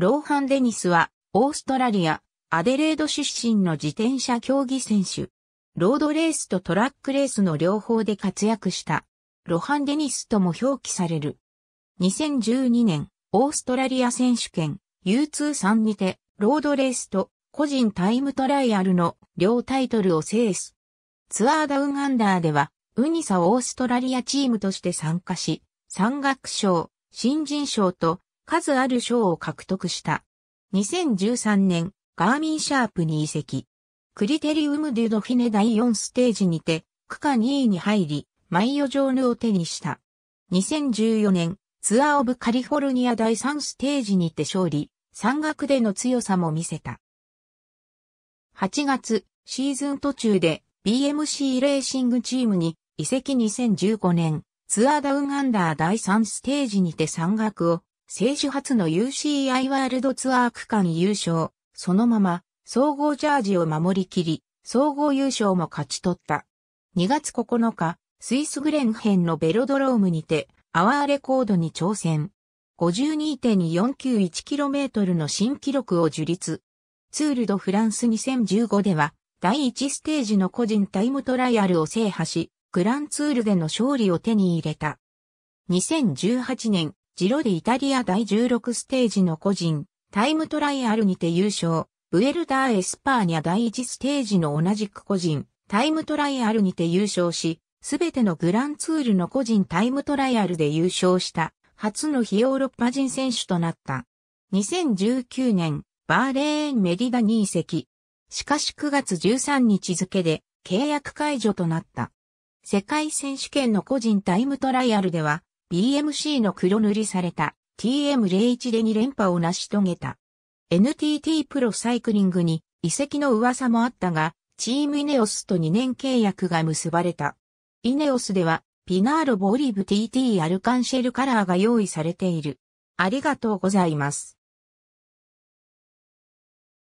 ローハン・デニスは、オーストラリア、アデレード出身の自転車競技選手。ロードレースとトラックレースの両方で活躍した。ロハン・デニスとも表記される。2012年、オーストラリア選手権 U23 にて、ロードレースと個人タイムトライアルの両タイトルを制す。ツアーダウンアンダーでは、ウニサオーストラリアチームとして参加し、山岳賞、新人賞と数ある賞を獲得した。2013年、ガーミンシャープに移籍。クリテリウム・デュ・ドフィネ第4ステージにて、区間2位に入り、マイヨジョーヌを手にした。2014年、ツアー・オブ・カリフォルニア第3ステージにて勝利、山岳での強さも見せた。8月、シーズン途中で BMC レーシングチームに移籍2015年、ツアーダウンアンダー第3ステージにて山岳を選手初の UCI ワールドツアー区間優勝、そのまま、総合ジャージを守りきり、総合優勝も勝ち取った。2月9日、スイスグレンヘンのベロドロームにて、アワーレコードに挑戦。52.491km の新記録を樹立。ツールドフランス2015では、第1ステージの個人タイムトライアルを制覇し、グランツールでの勝利を手に入れた。2018年、ジロディイタリア第16ステージの個人、タイムトライアルにて優勝、ブエルダーエスパーニャ第1ステージの同じく個人、タイムトライアルにて優勝し、すべてのグランツールの個人タイムトライアルで優勝した、初の非ヨーロッパ人選手となった。2019年、バーレーンメディダに移籍。しかし9月13日付で契約解除となった。世界選手権の個人タイムトライアルでは、BMC の黒塗りされた TM01 で2連覇を成し遂げた。NTT プロサイクリングに移籍の噂もあったが、チームイネオスと2年契約が結ばれた。イネオスでは、ピナーロボオリブ TT アルカンシェルカラーが用意されている。ありがとうございます。